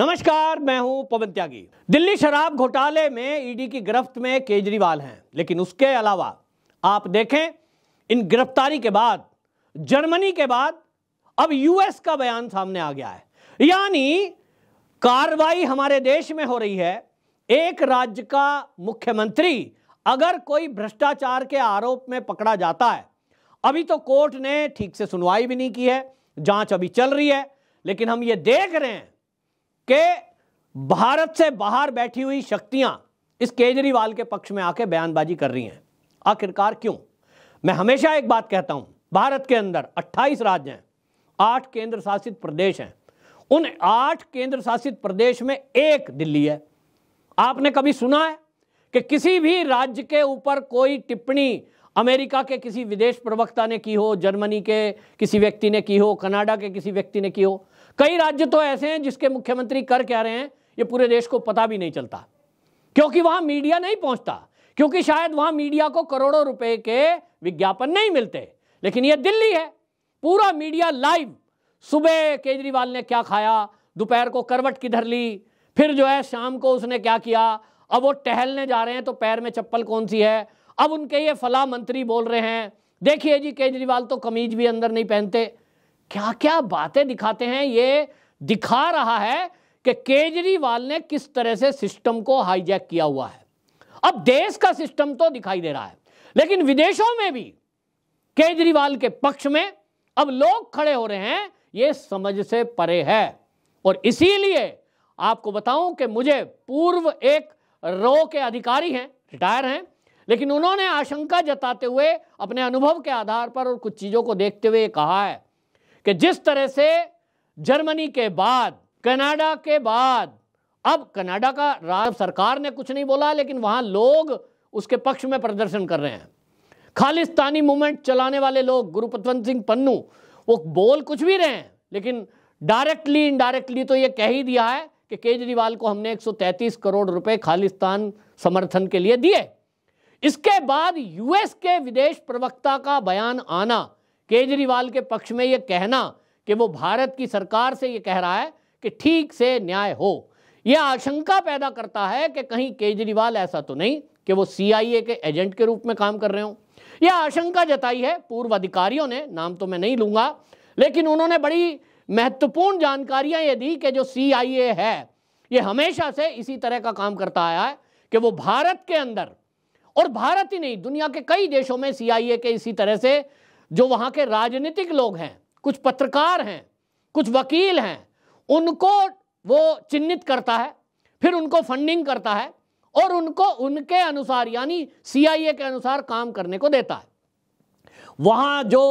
नमस्कार मैं हूं पवन त्यागी दिल्ली शराब घोटाले में ईडी की गिरफ्त में केजरीवाल हैं लेकिन उसके अलावा आप देखें इन गिरफ्तारी के बाद जर्मनी के बाद अब यूएस का बयान सामने आ गया है यानी कार्रवाई हमारे देश में हो रही है एक राज्य का मुख्यमंत्री अगर कोई भ्रष्टाचार के आरोप में पकड़ा जाता है अभी तो कोर्ट ने ठीक से सुनवाई भी नहीं की है जांच अभी चल रही है लेकिन हम ये देख रहे हैं कि भारत से बाहर बैठी हुई शक्तियां इस केजरीवाल के पक्ष में आके बयानबाजी कर रही हैं आखिरकार क्यों मैं हमेशा एक बात कहता हूं भारत के अंदर 28 राज्य हैं आठ केंद्र शासित प्रदेश हैं उन आठ केंद्र शासित प्रदेश में एक दिल्ली है आपने कभी सुना है कि किसी भी राज्य के ऊपर कोई टिप्पणी अमेरिका के किसी विदेश प्रवक्ता ने की हो जर्मनी के किसी व्यक्ति ने की हो कनाडा के किसी व्यक्ति ने की हो कई राज्य तो ऐसे हैं जिसके मुख्यमंत्री कर क्या रहे हैं ये पूरे देश को पता भी नहीं चलता क्योंकि वहां मीडिया नहीं पहुंचता क्योंकि शायद वहां मीडिया को करोड़ों रुपए के विज्ञापन नहीं मिलते लेकिन ये दिल्ली है पूरा मीडिया लाइव सुबह केजरीवाल ने क्या खाया दोपहर को करवट किधर ली फिर जो है शाम को उसने क्या किया अब वो टहलने जा रहे हैं तो पैर में चप्पल कौन सी है अब उनके ये फला मंत्री बोल रहे हैं देखिए जी केजरीवाल तो कमीज भी अंदर नहीं पहनते क्या क्या बातें दिखाते हैं ये दिखा रहा है कि केजरीवाल ने किस तरह से सिस्टम को हाईजैक किया हुआ है अब देश का सिस्टम तो दिखाई दे रहा है लेकिन विदेशों में भी केजरीवाल के पक्ष में अब लोग खड़े हो रहे हैं ये समझ से परे है और इसीलिए आपको बताऊं कि मुझे पूर्व एक रो के अधिकारी हैं रिटायर हैं लेकिन उन्होंने आशंका जताते हुए अपने अनुभव के आधार पर और कुछ चीज़ों को देखते हुए कहा है कि जिस तरह से जर्मनी के बाद कनाडा के बाद अब कनाडा का राज सरकार ने कुछ नहीं बोला लेकिन वहां लोग उसके पक्ष में प्रदर्शन कर रहे हैं खालिस्तानी मूवमेंट चलाने वाले लोग गुरुपतवंत सिंह पन्नू वो बोल कुछ भी रहे हैं लेकिन डायरेक्टली इनडायरेक्टली तो ये कह ही दिया है कि केजरीवाल को हमने 133 करोड़ रुपए खालिस्तान समर्थन के लिए दिए इसके बाद यूएस के विदेश प्रवक्ता का बयान आना केजरीवाल के पक्ष में यह कहना कि वो भारत की सरकार से यह कह रहा है कि ठीक से न्याय हो यह आशंका पैदा करता है कि कहीं केजरीवाल ऐसा तो नहीं कि वो सीआईए के एजेंट के रूप में काम कर रहे हो यह आशंका जताई है पूर्व अधिकारियों ने नाम तो मैं नहीं लूंगा लेकिन उन्होंने बड़ी महत्वपूर्ण जानकारियां यह दी कि जो सीआईए है यह हमेशा से इसी तरह का काम करता आया है कि वो भारत के अंदर और भारत ही नहीं दुनिया के कई देशों में सीआईए के इसी तरह से जो वहां के राजनीतिक लोग हैं कुछ पत्रकार हैं कुछ वकील हैं उनको वो चिन्हित करता है फिर उनको फंडिंग करता है और उनको उनके अनुसार यानी सीआईए के अनुसार काम करने को देता है वहां जो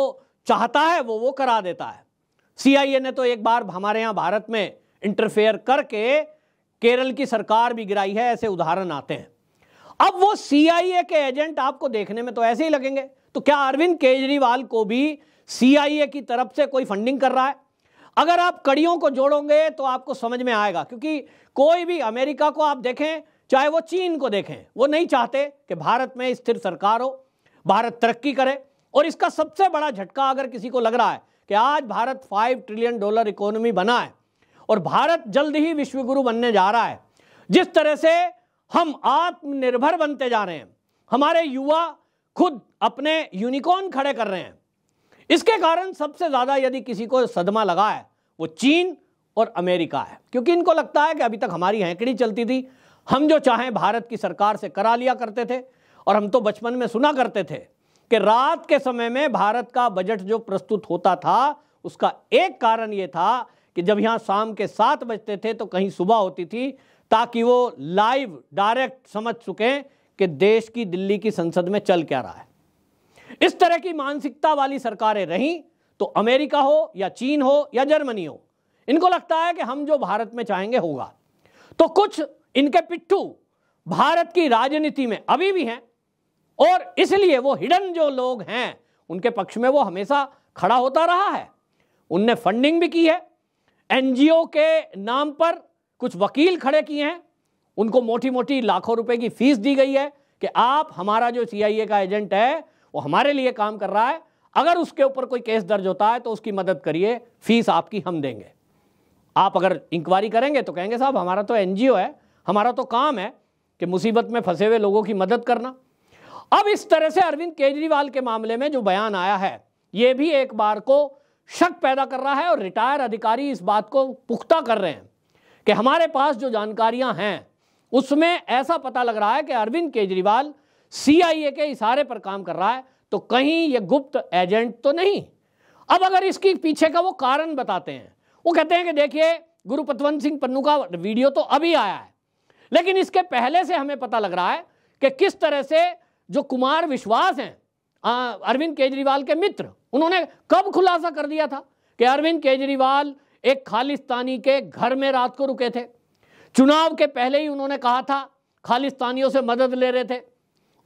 चाहता है वो वो करा देता है सीआईए ने तो एक बार हमारे यहाँ भारत में इंटरफेयर करके केरल की सरकार भी गिराई है ऐसे उदाहरण आते हैं अब वो सीआईए के एजेंट आपको देखने में तो ऐसे ही लगेंगे तो क्या अरविंद केजरीवाल को भी सीआईए की तरफ से कोई फंडिंग कर रहा है अगर आप कड़ियों को जोड़ोगे तो आपको समझ में आएगा क्योंकि कोई भी अमेरिका को आप देखें चाहे वो चीन को देखें वो नहीं चाहते कि भारत में स्थिर सरकार हो भारत तरक्की करे और इसका सबसे बड़ा झटका अगर किसी को लग रहा है कि आज Bharat five trillion dollar economy बना है और भारत जल्द ही विश्वगुरु बनने जा रहा है जिस तरह से हम आत्मनिर्भर बनते जा रहे हैं हमारे युवा खुद अपने यूनिकॉर्न खड़े कर रहे हैं इसके कारण सबसे ज़्यादा यदि किसी को सदमा लगा है वो चीन और अमेरिका है क्योंकि इनको लगता है कि अभी तक हमारी हैंकड़ी चलती थी हम जो चाहें भारत की सरकार से करा लिया करते थे और हम तो बचपन में सुना करते थे कि रात के समय में भारत का बजट जो प्रस्तुत होता था उसका एक कारण यह था कि जब यहां शाम के सात बजते थे तो कहीं सुबह होती थी ताकि वो लाइव डायरेक्ट समझ चुके कि देश की दिल्ली की संसद में चल क्या रहा है इस तरह की मानसिकता वाली सरकारें रही तो अमेरिका हो या चीन हो या जर्मनी हो इनको लगता है कि हम जो भारत में चाहेंगे होगा तो कुछ इनके पिट्ठू भारत की राजनीति में अभी भी हैं और इसलिए वो हिडन जो लोग हैं उनके पक्ष में वो हमेशा खड़ा होता रहा है उनने फंडिंग भी की है एनजीओ के नाम पर कुछ वकील खड़े किए हैं उनको मोटी मोटी लाखों रुपए की फीस दी गई है कि आप हमारा जो सीआईए का एजेंट है वो हमारे लिए काम कर रहा है अगर उसके ऊपर कोई केस दर्ज होता है तो उसकी मदद करिए फीस आपकी हम देंगे आप अगर इंक्वायरी करेंगे तो कहेंगे साहब हमारा तो एनजीओ है हमारा तो काम है कि मुसीबत में फंसे हुए लोगों की मदद करना अब इस तरह से अरविंद केजरीवाल के मामले में जो बयान आया है यह भी एक बार को शक पैदा कर रहा है और रिटायर अधिकारी इस बात को पुख्ता कर रहे हैं कि हमारे पास जो जानकारियां हैं उसमें ऐसा पता लग रहा है कि अरविंद केजरीवाल सीआईए के इशारे पर काम कर रहा है तो कहीं ये गुप्त एजेंट तो नहीं अब अगर इसकी पीछे का वो कारण बताते हैं वो कहते हैं कि देखिए गुरु पतवंत सिंह पन्नू का वीडियो तो अभी आया है लेकिन इसके पहले से हमें पता लग रहा है कि किस तरह से जो कुमार विश्वास हैं अरविंद केजरीवाल के मित्र उन्होंने कब खुलासा कर दिया था कि अरविंद केजरीवाल एक खालिस्तानी के घर में रात को रुके थे चुनाव के पहले ही उन्होंने कहा था खालिस्तानियों से मदद ले रहे थे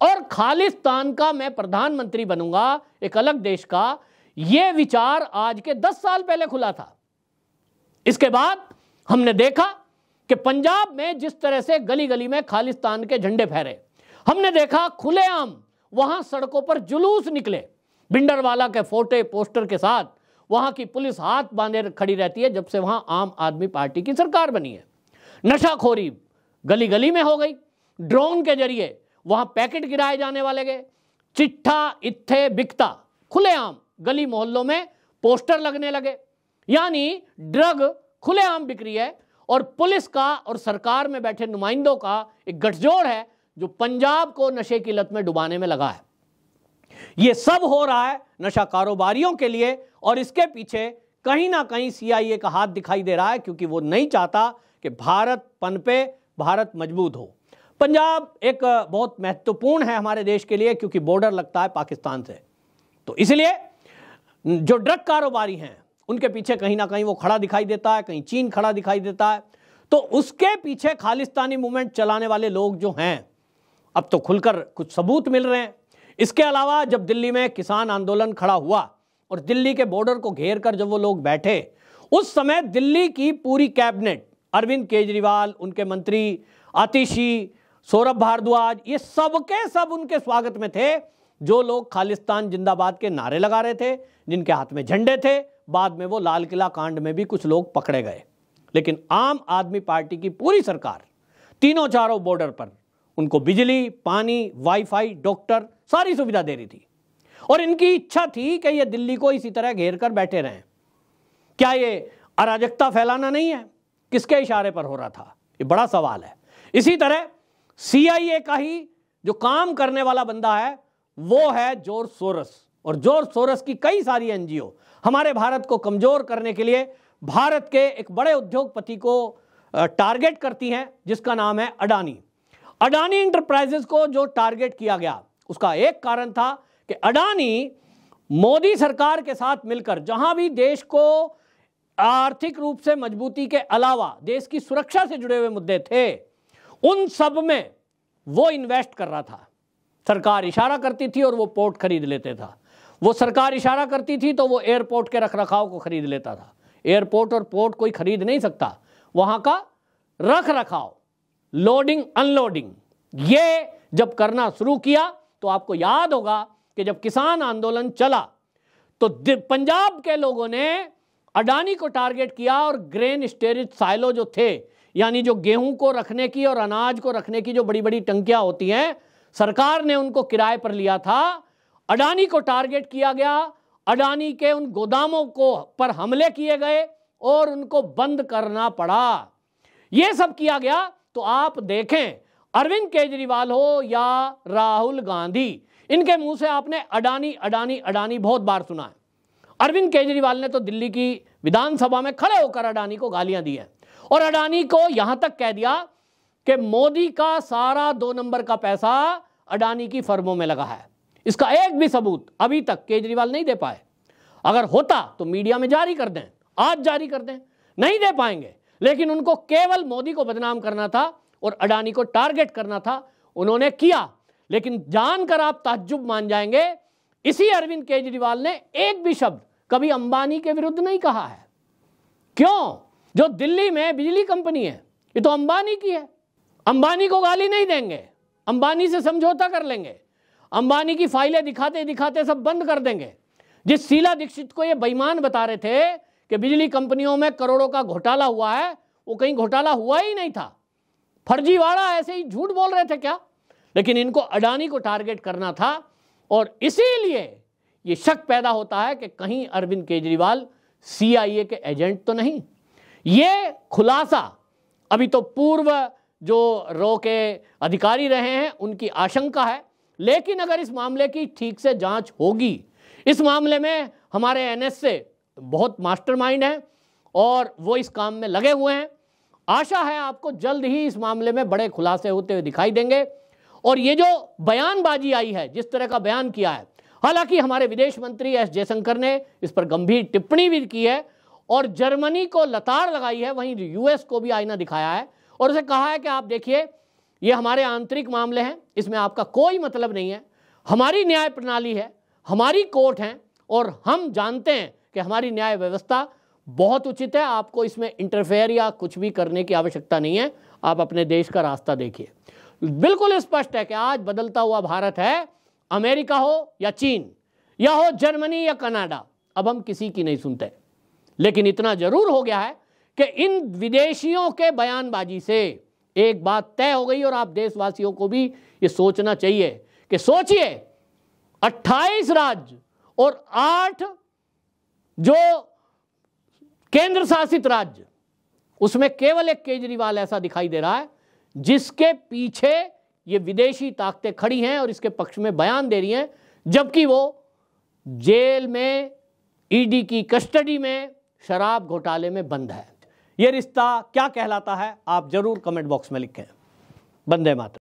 और खालिस्तान का मैं प्रधानमंत्री बनूंगा एक अलग देश का यह विचार आज के दस साल पहले खुला था इसके बाद हमने देखा कि पंजाब में जिस तरह से गली गली में खालिस्तान के झंडे फहरे हमने देखा खुलेआम वहां सड़कों पर जुलूस निकले बिंडरवाला के फोटे पोस्टर के साथ वहां की पुलिस हाथ बांधे खड़ी रहती है जब से वहां आम आदमी पार्टी की सरकार बनी है नशाखोरी गली गली में हो गई ड्रोन के जरिए वहां पैकेट गिराए जाने वाले गए चिट्ठा इत्थे बिकता खुलेआम गली मोहल्लों में पोस्टर लगने लगे यानी ड्रग खुलेआम बिक्री है और पुलिस का और सरकार में बैठे नुमाइंदों का एक गठजोड़ है जो पंजाब को नशे की लत में डुबाने में लगा है यह सब हो रहा है नशा कारोबारियों के लिए और इसके पीछे कहीं ना कहीं सीआईए का हाथ दिखाई दे रहा है क्योंकि वो नहीं चाहता कि भारत पनपे भारत मजबूत हो पंजाब एक बहुत महत्वपूर्ण है हमारे देश के लिए क्योंकि बॉर्डर लगता है पाकिस्तान से तो इसलिए जो ड्रग कारोबारी हैं उनके पीछे कहीं ना कहीं वो खड़ा दिखाई देता है कहीं चीन खड़ा दिखाई देता है तो उसके पीछे खालिस्तानी मूवमेंट चलाने वाले लोग जो हैं अब तो खुलकर कुछ सबूत मिल रहे हैं इसके अलावा जब दिल्ली में किसान आंदोलन खड़ा हुआ और दिल्ली के बॉर्डर को घेर कर जब वो लोग बैठे उस समय दिल्ली की पूरी कैबिनेट अरविंद केजरीवाल उनके मंत्री आतिशी सौरभ भारद्वाज ये सबके सब उनके स्वागत में थे जो लोग खालिस्तान जिंदाबाद के नारे लगा रहे थे जिनके हाथ में झंडे थे बाद में वो लाल किला कांड में भी कुछ लोग पकड़े गए लेकिन आम आदमी पार्टी की पूरी सरकार तीनों चारों बॉर्डर पर उनको बिजली पानी वाईफाई डॉक्टर सारी सुविधा दे रही थी और इनकी इच्छा थी कि ये दिल्ली को इसी तरह घेर कर बैठे रहें क्या ये अराजकता फैलाना नहीं है किसके इशारे पर हो रहा था ये बड़ा सवाल है इसी तरह सीआईए का ही जो काम करने वाला बंदा है वो है जोर सोरस और जोर सोरस की कई सारी एनजीओ हमारे भारत को कमजोर करने के लिए भारत के एक बड़े उद्योगपति को टारगेट करती हैं जिसका नाम है अडानी अडानी इंटरप्राइजेस को जो टारगेट किया गया उसका एक कारण था कि अडानी मोदी सरकार के साथ मिलकर जहां भी देश को आर्थिक रूप से मजबूती के अलावा देश की सुरक्षा से जुड़े हुए मुद्दे थे उन सब में वो इन्वेस्ट कर रहा था सरकार इशारा करती थी और वो पोर्ट खरीद लेते था वो सरकार इशारा करती थी तो वो एयरपोर्ट के रख रखाव को खरीद लेता था एयरपोर्ट और पोर्ट कोई खरीद नहीं सकता वहां का रख रखाव लोडिंग अनलोडिंग ये जब करना शुरू किया तो आपको याद होगा कि जब किसान आंदोलन चला तो पंजाब के लोगों ने अडानी को टारगेट किया और ग्रेन स्टेरिज साइलो जो थे यानी जो गेहूं को रखने की और अनाज को रखने की जो बड़ी बड़ी टंकियां होती हैं सरकार ने उनको किराए पर लिया था अडानी को टारगेट किया गया अडानी के उन गोदामों को पर हमले किए गए और उनको बंद करना पड़ा यह सब किया गया तो आप देखें अरविंद केजरीवाल हो या राहुल गांधी इनके मुंह से आपने अडानी अडानी अडानी बहुत बार सुना है अरविंद केजरीवाल ने तो दिल्ली की विधानसभा में खड़े होकर अडानी को गालियां दी है और अडानी को यहां तक कह दिया कि मोदी का सारा दो नंबर का पैसा अडानी की फर्मों में लगा है इसका एक भी सबूत अभी तक केजरीवाल नहीं दे पाए अगर होता तो मीडिया में जारी कर दें आज जारी कर दें नहीं दे पाएंगे लेकिन उनको केवल मोदी को बदनाम करना था और अडानी को टारगेट करना था उन्होंने किया लेकिन जानकर आप ताज्जुब मान जाएंगे इसी अरविंद केजरीवाल ने एक भी शब्द कभी अंबानी के विरुद्ध नहीं कहा है क्यों जो दिल्ली में बिजली कंपनी है ये तो अंबानी की है अंबानी को गाली नहीं देंगे अंबानी से समझौता कर लेंगे अंबानी की फाइलें दिखाते दिखाते सब बंद कर देंगे जिस शीला दीक्षित को ये बेईमान बता रहे थे कि बिजली कंपनियों में करोड़ों का घोटाला हुआ है वो कहीं घोटाला हुआ ही नहीं था फर्जीवाड़ा ऐसे ही झूठ बोल रहे थे क्या लेकिन इनको अडानी को टारगेट करना था और इसीलिए ये शक पैदा होता है कि कहीं अरविंद केजरीवाल सीआईए के एजेंट तो नहीं ये खुलासा अभी तो पूर्व जो रो के अधिकारी रहे हैं उनकी आशंका है लेकिन अगर इस मामले की ठीक से जांच होगी इस मामले में हमारे एन से बहुत मास्टरमाइंड हैं और वो इस काम में लगे हुए हैं आशा है आपको जल्द ही इस मामले में बड़े खुलासे होते हुए दिखाई देंगे और ये जो बयानबाजी आई है जिस तरह का बयान किया है हालांकि हमारे विदेश मंत्री एस जयशंकर ने इस पर गंभीर टिप्पणी भी की है और जर्मनी को लताड़ लगाई है वहीं यूएस को भी आईना दिखाया है और उसे कहा है कि आप देखिए ये हमारे आंतरिक मामले हैं इसमें आपका कोई मतलब नहीं है हमारी न्याय प्रणाली है हमारी कोर्ट है और हम जानते हैं कि हमारी न्याय व्यवस्था बहुत उचित है आपको इसमें इंटरफेयर या कुछ भी करने की आवश्यकता नहीं है आप अपने देश का रास्ता देखिए बिल्कुल स्पष्ट है कि आज बदलता हुआ भारत है अमेरिका हो या चीन या हो जर्मनी या कनाडा अब हम किसी की नहीं सुनते लेकिन इतना जरूर हो गया है कि इन विदेशियों के बयानबाजी से एक बात तय हो गई और आप देशवासियों को भी ये सोचना चाहिए कि सोचिए 28 राज्य और 8 जो केंद्र शासित राज्य उसमें केवल एक केजरीवाल ऐसा दिखाई दे रहा है जिसके पीछे ये विदेशी ताकतें खड़ी हैं और इसके पक्ष में बयान दे रही हैं जबकि वो जेल में ईडी की कस्टडी में शराब घोटाले में बंद है ये रिश्ता क्या कहलाता है आप जरूर कमेंट बॉक्स में लिखें बंदे मात्र